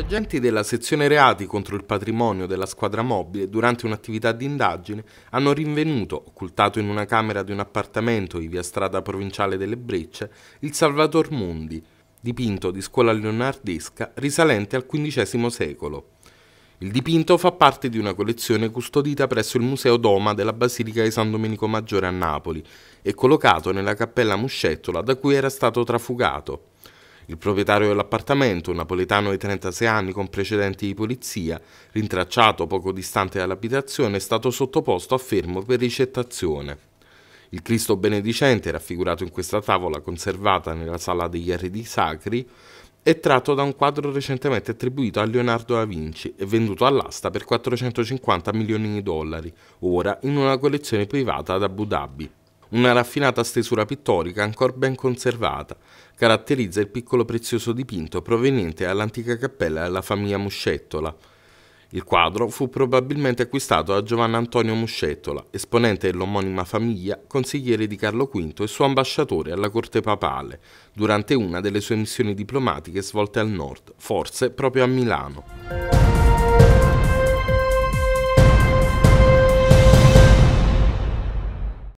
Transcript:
agenti della sezione reati contro il patrimonio della squadra mobile, durante un'attività di indagine, hanno rinvenuto, occultato in una camera di un appartamento in via strada provinciale delle Brecce, il Salvator Mundi, dipinto di scuola leonardesca risalente al XV secolo. Il dipinto fa parte di una collezione custodita presso il Museo Doma della Basilica di San Domenico Maggiore a Napoli e collocato nella cappella Muscettola da cui era stato trafugato. Il proprietario dell'appartamento, un napoletano di 36 anni con precedenti di polizia, rintracciato poco distante dall'abitazione, è stato sottoposto a fermo per ricettazione. Il Cristo benedicente, raffigurato in questa tavola conservata nella sala degli arredi sacri, è tratto da un quadro recentemente attribuito a Leonardo da Vinci e venduto all'asta per 450 milioni di dollari, ora in una collezione privata ad Abu Dhabi. Una raffinata stesura pittorica ancora ben conservata caratterizza il piccolo prezioso dipinto proveniente dall'antica cappella della famiglia Muscettola. Il quadro fu probabilmente acquistato da Giovanni Antonio Muscettola, esponente dell'omonima famiglia, consigliere di Carlo V e suo ambasciatore alla corte papale, durante una delle sue missioni diplomatiche svolte al nord, forse proprio a Milano.